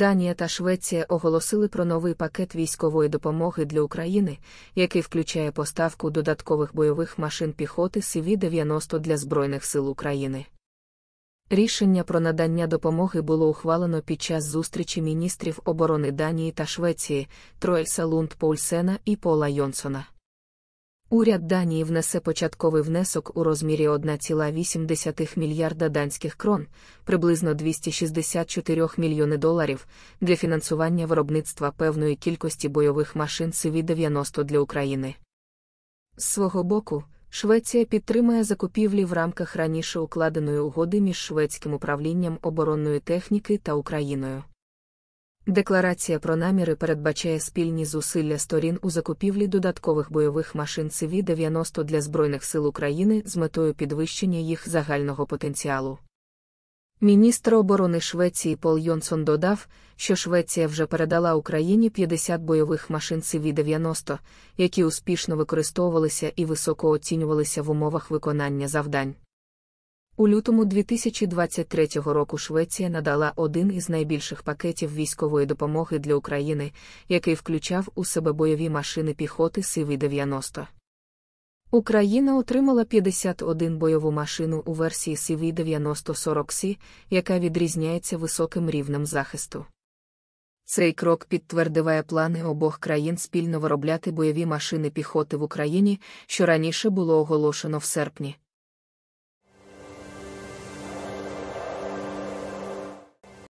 Данія та Швеція оголосили про новий пакет військової допомоги для України, який включає поставку додаткових бойових машин піхоти СВ-90 для Збройних сил України. Рішення про надання допомоги було ухвалено під час зустрічі міністрів оборони Данії та Швеції Троельса Лунд Поульсена і Пола Йонсона. Уряд Данії внесе початковий внесок у розмірі 1,8 мільярда данських крон, приблизно 264 мільйони доларів, для фінансування виробництва певної кількості бойових машин cv 90 для України. З свого боку, Швеція підтримує закупівлі в рамках раніше укладеної угоди між шведським управлінням оборонної техніки та Україною. Декларація про наміри передбачає спільні зусилля сторін у закупівлі додаткових бойових машин CV-90 для Збройних сил України з метою підвищення їх загального потенціалу. Міністр оборони Швеції Пол Йонсон додав, що Швеція вже передала Україні 50 бойових машин CV-90, які успішно використовувалися і високо оцінювалися в умовах виконання завдань. У лютому 2023 року Швеція надала один із найбільших пакетів військової допомоги для України, який включав у себе бойові машини піхоти Сивий 90. Україна отримала 51 бойову машину у версії cv 9040 Сі, яка відрізняється високим рівнем захисту. Цей крок підтвердиває плани обох країн спільно виробляти бойові машини піхоти в Україні, що раніше було оголошено в серпні.